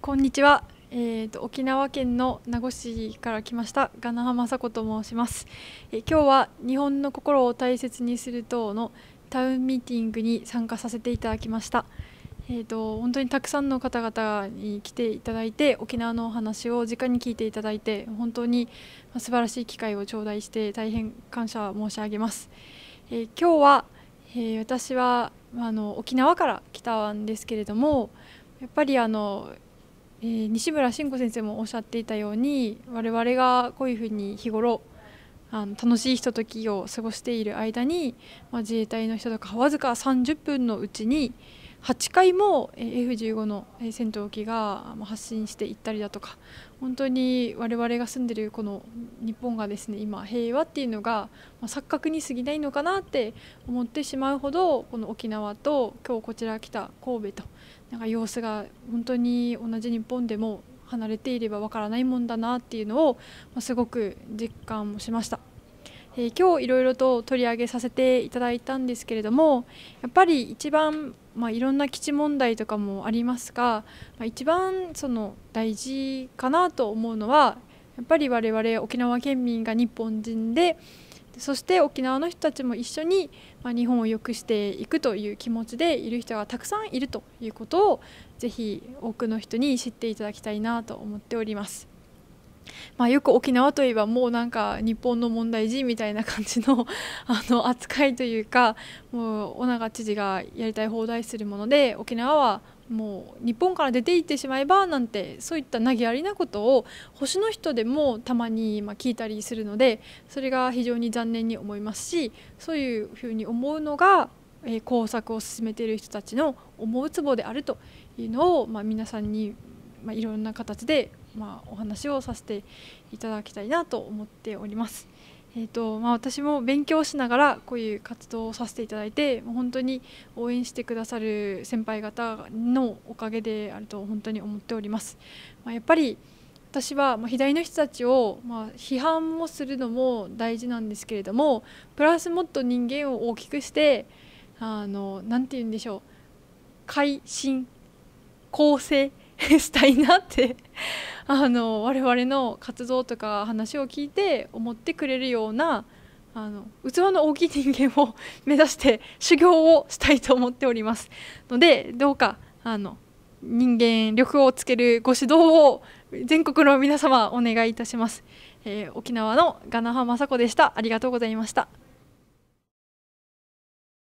こんにちは。えーと、沖縄県の名護市から来ましたガナハマサコと申します、えー、今日は日本の心を大切にする党のタウンミーティングに参加させていただきました。えーと、と本当にたくさんの方々に来ていただいて沖縄のお話を直に聞いていただいて本当に素晴らしい機会を頂戴して大変感謝申し上げます。えー、今日は、えー、私はあの沖縄から来たんですけれどもやっぱりあのえー、西村慎吾先生もおっしゃっていたように我々がこういうふうに日頃あの楽しいひとときを過ごしている間に、まあ、自衛隊の人とかわずか30分のうちに8回も F15 の戦闘機が発進していったりだとか本当に我々が住んでるこの日本がですね今平和っていうのが錯覚に過ぎないのかなって思ってしまうほどこの沖縄と今日こちら来た神戸となんか様子が本当に同じ日本でも離れていればわからないもんだなっていうのをすごく実感しました。えー、今日いろいろと取り上げさせていただいたんですけれどもやっぱり一番、まあ、いろんな基地問題とかもありますが、まあ、一番その大事かなと思うのはやっぱり我々沖縄県民が日本人でそして沖縄の人たちも一緒に、ま日本を良くしていくという気持ちでいる人がたくさんいるということをぜひ多くの人に知っていただきたいなと思っております。まあ、よく沖縄といえばもうなんか日本の問題児みたいな感じの あの扱いというかもう尾長知事がやりたい放題するもので沖縄はもう日本から出て行ってしまえばなんてそういった投げやりなことを星の人でもたまにま聞いたりするのでそれが非常に残念に思いますしそういうふうに思うのが、え工作を進めている人たちの思うつぼであるというのを、ま皆さんにまあ、いろんな形で、まあ、お話をさせていただきたいなと思っております。えーとまあ、私も勉強しながらこういう活動をさせていただいて本当に応援してくださる先輩方のおかげであると本当に思っております。まあ、やっぱり私は左の人たちをま批判もするのも大事なんですけれどもプラスもっと人間を大きくしてあの何て言うんでしょう改心構成 したいなって あの我々の活動とか話を聞いて思ってくれるようなあの器の大きい人間を 目指して修行をしたいと思っておりますのでどうかあの人間力をつけるご指導を全国の皆様お願いいたします、えー、沖縄のガナハ雅子でしたありがとうございました